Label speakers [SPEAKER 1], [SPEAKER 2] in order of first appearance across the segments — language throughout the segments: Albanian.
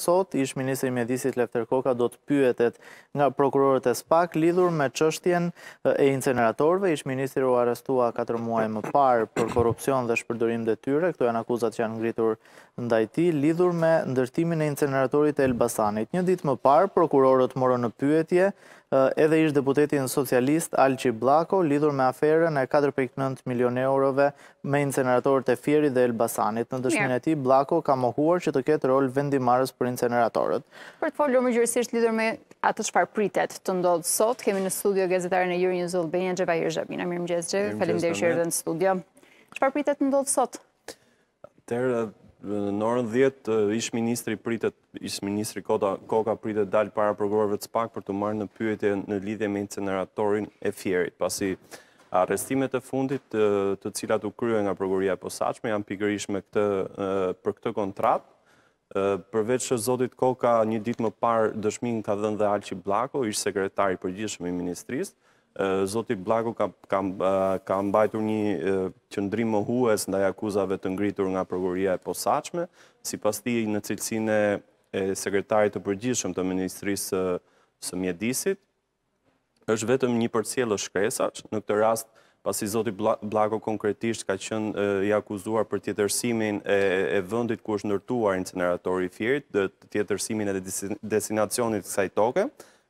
[SPEAKER 1] Sot, ishë Ministri Medisit Lefter Koka do të pyetet nga prokurorët e SPAK lidhur me qështjen e inceneratorve. Ishë Ministri u arestua 4 muaj më parë për korupcion dhe shpërdurim dhe tyre. Këto janë akuzat që janë ngritur ndajti lidhur me ndërtimin e inceneratorit e Elbasanit. Një dit më parë, prokurorët morë në pyetje, edhe ishtë deputetin socialist Alqi Blako, lidhur me aferën e 4.9 milion eurove me inceneratorit e fjeri dhe Elbasanit. Në dëshmin e ti, Blako ka mohuar që të ketë rol vendimarës për inceneratorit.
[SPEAKER 2] Për të folur më gjërësisht lidhur me atë shpar pritet të ndodhë sot, kemi në studio gazetarën e Jurë një zullë benja, Gjevahir Zhabina, mirë falim dhe i dhe në studio. Që pritet të ndodhë sot? Tërë, Në orën 10, ishë ministri pritet, ishë ministri Koka pritet dalë para përgorëve të spak për të marrë në pyetje në lidhje me inceneratorin e fjerit, pasi arrestimet e fundit të cilat u kryo nga përgoria e posaqme janë pikërish me këtë, për këtë kontrat, përveç që Zotit Koka një dit më parë dëshmin ka dhënë dhe Alqi Blako, ishë sekretari përgjishme i ministrisë, Zoti Blago ka mbajtur një qëndrim më hues ndaj akuzave të ngritur nga përgurria e posaqme, si pas ti në cilësine e sekretarit të përgjishëm të Ministrisë së Mjedisit, është vetëm një përcjelë shkresash, në këtë rast pasi Zoti Blago konkretisht ka qënë i akuzuar për tjetërsimin e vëndit ku është nërtuar inceneratori fjerit, tjetërsimin e destinacionit kësaj toke,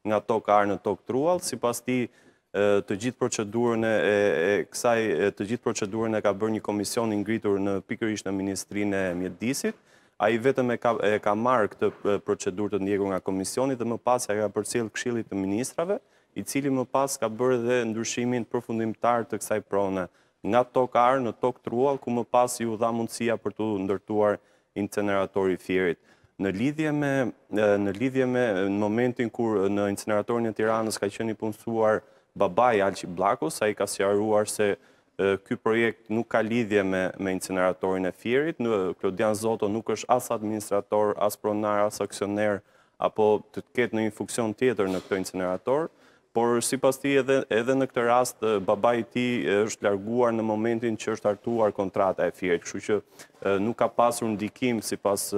[SPEAKER 2] nga toke arë në toke trual, si pas ti të gjithë procedurën e kësaj të gjithë procedurën e ka bërë një komision në ngritur në pikërish në Ministrinë e Mjedisit, a i vetëm e ka marrë këtë procedurë të ndjekur nga komisionit dhe më pas e ka përcil këshilit të ministrave, i cili më pas ka bërë dhe ndryshimin përfundimtar të kësaj prone nga tokë arë në tokë trual, ku më pas ju dha mundësia për të ndërtuar inceneratori firit. Në lidhje me në momentin kur në inceneratorin e tiranës ka qeni punësuar babaj Alqi Blakos, sa i ka sjaruar se këj projekt nuk ka lidhje me incineratorin e firit, Klodian Zoto nuk është as administrator, as pronar, as aksioner, apo të të ketë në një funksion tjetër në këto incinerator, por si pas ti edhe në këtë rast, baba i ti është larguar në momentin që është artuar kontrata e firit, kështu që nuk ka pasur ndikim si pas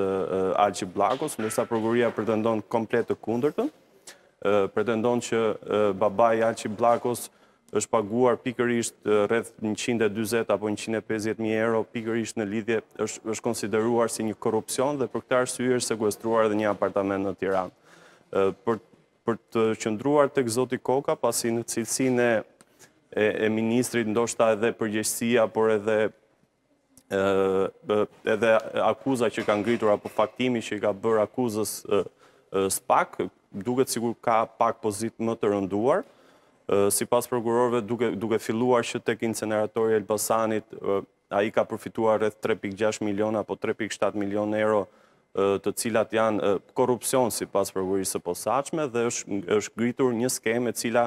[SPEAKER 2] Alqi Blakos, nësa përgurria pretendon komplet të kundërtën, pretendon që babaj Alqi Blakos është paguar pikërisht rreth 120 apo 150.000 euro pikërisht në lidhje është konsideruar si një korupcion dhe për këtë arsye është sekuestruar edhe një apartament në Tiranë. Për për të qëndruar tek Zoti Koka, pasi në cilësinë e e ministrit ndoshta edhe përgjegjësia por edhe edhe akuza që ka ngritur apo faktimi që i ka bërë akuzës SPAK, duket sigur ka pak pozit më të rënduar, si pas prokurorve duke filluar që tek inceneratori Elbasanit, a i ka përfituar rreth 3.6 milion apo 3.7 milion euro të cilat janë korupcion si pas përgurisë posaqme dhe është gritur një skeme cila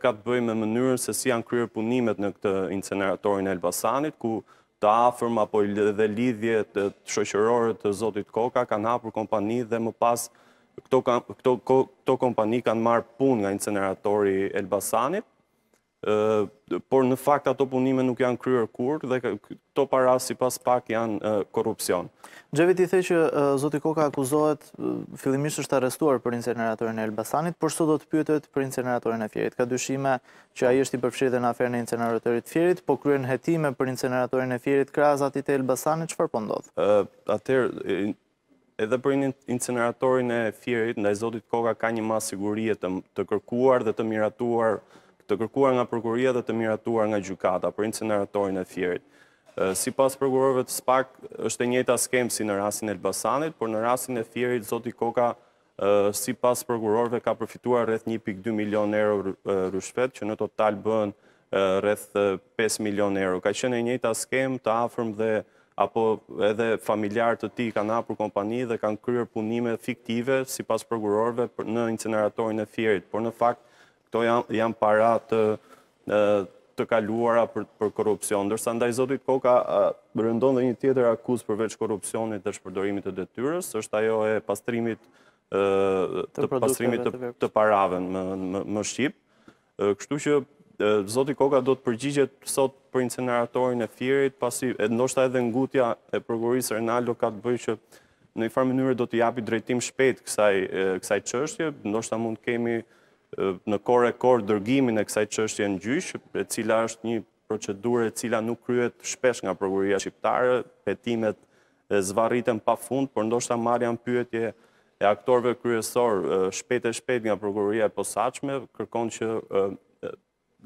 [SPEAKER 2] ka të bëj me mënyrën se si janë kryer punimet në këtë inceneratorin Elbasanit, ku të afërm apo dhe lidhje të shoqërorët të Zotit Koka kanë hapur kompani dhe më pas këto kompani kanë marë pun nga inceneratori Elbasanit, por në fakt ato punime nuk janë kryer kur, dhe këto para si pas pak janë korupcion.
[SPEAKER 1] Gjevi ti the që Zoti Koka akuzohet fillimisht është arrestuar për inceneratorin e Elbasanit, por sot do të pyetet për inceneratorin e Fierit. Ka dyshime që ai është i përfshirë dhe në aferën e inceneratorit të Fierit, po kryen hetime për inceneratorin e Fierit, krazat i të Elbasanit, që farë pëndodhë?
[SPEAKER 2] Po Atër, edhe për inceneratorin e fjerit, nda i Zotit Koka ka një ma sigurie të kërkuar dhe të miratuar, të kërkuar nga prokuria dhe të miratuar nga gjukata, për inceneratorin e fjerit. Si pas përgurorve të spark, është e njëta skem si në rasin e Elbasanit, por në rasin e fjerit, Zotit Koka, si pas përgurorve, ka përfituar rrëth 1.2 milion euro rrëshvet, që në total bën rrëth 5 milion euro. Ka qënë e njëta skem të afrëm dhe apo edhe familjarë të ti kanë apur kompani dhe kanë kryer punime fiktive si pas përgurorve në inceneratorin e fjerit. Por në fakt, këto janë para të të kaluara për korupcion. Ndërsa ndaj Zotit Koka rëndon dhe një tjetër akus përveç korupcionit dhe shpërdorimit të detyres, është ajo e pastrimit të parave më Shqipë. Kështu që Zoti Koka do të përgjigjet sot për inceneratorin e firit, pasi e ndoshta edhe ngutja e prokurisë Renaldo, ka të bëjë që në i farë mënyre do të japi drejtim shpet kësaj, kësaj qështje, ndoshta mund kemi në kore e kore dërgimin e kësaj qështje në gjysh, e cila është një procedurë e cila nuk kryet shpesh nga prokuria shqiptare, petimet zvarritën pa fund, por ndoshta marja në pyetje e aktorve kryesor shpet e shpet nga prokuria e posaqme, kërkon që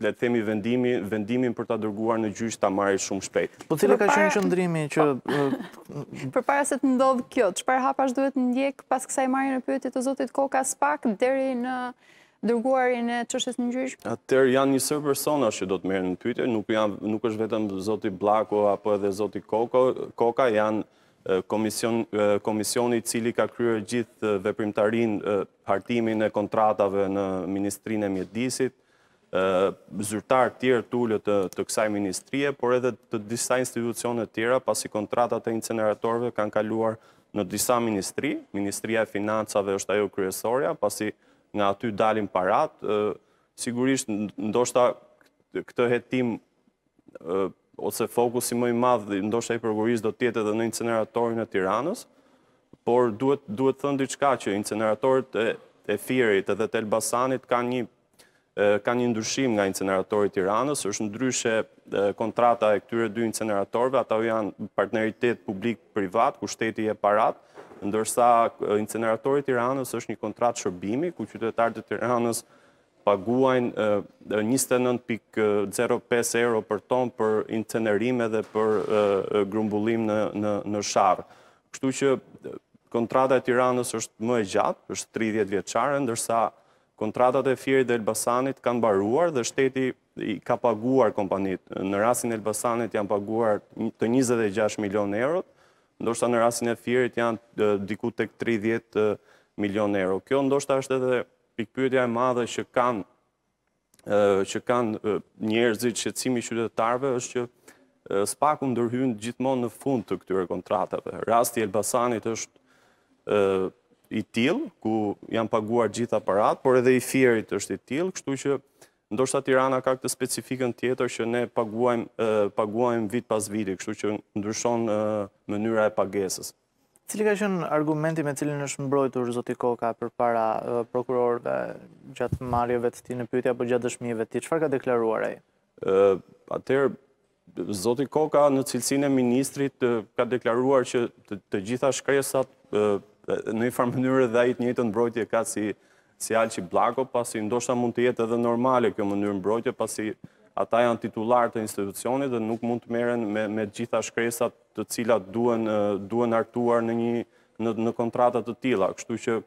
[SPEAKER 2] le të themi vendimin, vendimin për ta dërguar në gjyq ta marrë shumë shpejt. Po cili ka qenë qëndrimi që po, përpara se të ndodhë kjo, çfarë hapash duhet në ndjek pas kësaj marrje në pyetje të zotit Koka spak deri në dërguarin e qështës në gjyq? Atëherë janë një sërë persona që do të merë në pyetje, nuk janë nuk është vetëm zoti Blako apo edhe zoti Koko, Koka janë komision, komisioni i cili ka kryer gjithë veprimtarinë, hartimin e kontratave në Ministrinë e Mjedisit, zyrtar tjerë të ullët të kësaj ministrie, por edhe të disa institucionet tjera, pasi kontratat e inceneratorve kanë kaluar në disa ministri, Ministria e Financave është ajo kryesoria, pasi nga aty dalim parat, sigurisht ndoshta këtë jetim ose fokusi i mëj madhë, ndoshta i përgurisht do tjetë edhe në inceneratorin e tiranës, por duhet thëndi qka që inceneratorit e firit edhe të elbasanit kanë një ka një ndryshim nga inceneratorit Tiranës, është ndryshe kontrata e këtyre dy inceneratorve, ata janë partneritet publik-privat, ku shteti e parat, ndërsa inceneratorit Tiranës është një kontrat shërbimi, ku qytetarët e Tiranës paguajnë 29.05 euro për ton për incenerime dhe për grumbullim në sharë. Kështu që kontrata e Tiranës është më e gjatë, është 30 vjeqare, ndërsa kontratat e firit dhe Elbasanit kanë baruar dhe shteti i ka paguar kompanit. Në rasin Elbasanit janë paguar të 26 milion eurot, ndoshta në rasin e firit janë diku të këtë 30 milion euro. Kjo ndoshta është edhe pikpytja e madhe që kanë që kanë njerëzit që qytetarve është që spaku ndërhynë gjithmonë në fund të këtyre kontratave. Rasti Elbasanit është i til, ku janë paguar gjitha parat, por edhe i firit është i til, kështu që ndoshta Tirana ka këtë specifikën tjetër që ne paguajmë paguajmë vit pas viti, kështu që ndryshon mënyra e pagesës.
[SPEAKER 1] Cili ka qenë argumenti me cilin është mbrojtur zoti Koka përpara prokurorëve gjatë marrjeve të tij në pyetje apo gjatë
[SPEAKER 2] dëshmive të tij? Çfarë ka deklaruar ai? Atër, atëherë zoti Koka në cilësinë ministrit ka deklaruar që të, të gjitha shkresat në i farë mënyrë dhe ajit njëtë nëmbrojtje ka si si Alqi Blako, pasi ndoshta mund të jetë edhe normale kjo mënyrë mbrojtje, pasi ata janë titular të institucionit dhe nuk mund të meren me gjitha shkresat të cilat duen artuar në një në kontratat të tila. Kështu që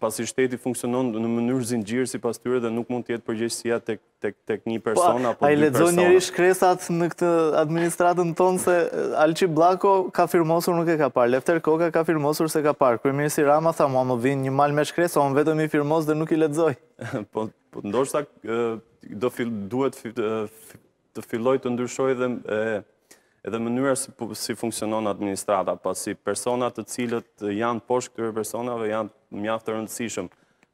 [SPEAKER 2] pasi shteti funksionon në mënyrë zinxhirë sipas tyre dhe nuk mund të jetë përgjegjësia tek tek tek një po, person apo një person. ai lexon njëri
[SPEAKER 1] shkresat në këtë administratën tonë se eh, Alçi Blako ka firmosur nuk e ka parë. Lefter Koka ka firmosur se ka parë. si Rama tha mua më vjen një malë me shkresa, on vetëm i firmos dhe nuk i lexoj.
[SPEAKER 2] Po po ndoshta eh, do duhet eh, të filloj të ndryshoj dhe edhe mënyra si, si funksionon administrata, pasi personat të cilët janë poshtë këtyre personave janë mjaftë të rëndësishëm,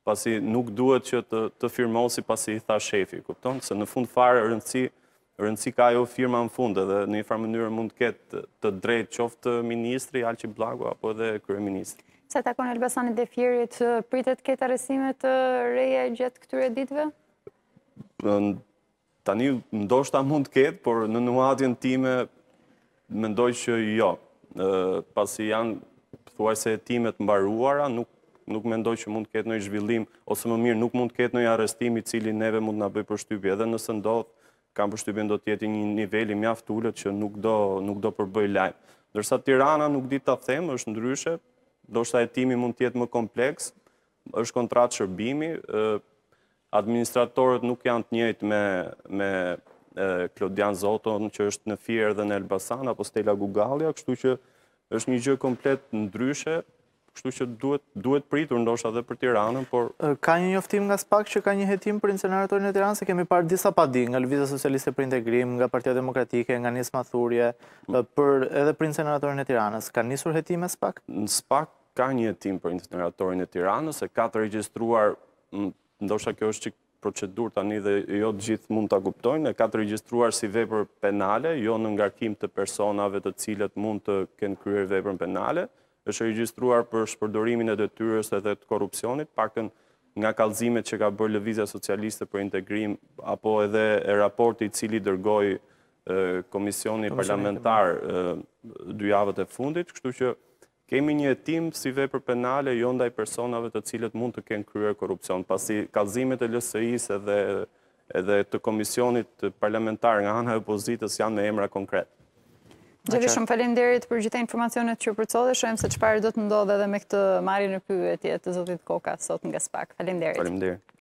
[SPEAKER 2] pasi nuk duhet që të, të firmosi pasi i tha shefi, kupton? Se në fund fare rëndësi rëndësi ka ajo firma në fund edhe në një farë mënyrë mund të ketë të drejtë qoftë ministri Alqi Blago apo edhe ministri. Sa takon Elbasanit dhe Fierit, pritet këtë arrestime të reja gjatë këtyre ditëve? Tani ndoshta mund të ketë, por në nuatin time Mendoj që jo, pasi janë thuaj se timet mbaruara, nuk nuk mendoj që mund të ketë ndonjë zhvillim ose më mirë nuk mund të ketë ndonjë arrestim i cili neve mund të na bëjë përshtypje edhe nëse ndodh kam përshtypjen do të jetë një niveli mjaftullet mjaft ulët që nuk do nuk do përbëj lajm. Ndërsa Tirana nuk dit ta them, është ndryshe, ndoshta hetimi mund të jetë më kompleks, është kontratë shërbimi, administratorët nuk janë të njëjtë me me Klodian Zoton që është në Fierë dhe në Elbasan, apo Stella Gugalia, kështu që është një gjë komplet ndryshe, kështu që duhet pritur ndosha dhe për Tiranën, por...
[SPEAKER 1] Ka një njoftim nga spak që ka një jetim për inceneratorin e Tiranë, se kemi parë disa padi nga Lëvizja Socialiste për Integrim, nga Partia Demokratike, nga Nisma Thurje,
[SPEAKER 2] për edhe për inceneratorin e Tiranës. Ka njësur jetim e spak? Në spak ka një jetim për inceneratorin e Tiranës, e ka të regjistruar, ndosha kjo është që procedur të një dhe jo të gjithë mund të kuptojnë, e ka të registruar si vepër penale, jo në ngarkim të personave të cilët mund të kënë kryer vepër penale, është registruar për shpërdorimin e dëtyrës dhe të korupcionit, pak nga kalzimet që ka bërë Lëvizja Socialiste për integrim, apo edhe e raporti cili dërgoj Komisioni Parlamentar javët e fundit, kështu që kemi një etim si vepër penale jo ndaj personave të cilët mund të kënë kryer korupcion, pasi kalzimet e lësëis edhe të komisionit parlamentar nga e pozitës janë me emra konkret. Gjeli, shumë falim derit për gjitha informacionet që përcodhe, shumë se qëpare do të ndodhe dhe me këtë marri në pyve tjetë të zotit Koka sot nga SPAK. Falim derit. Falim derit.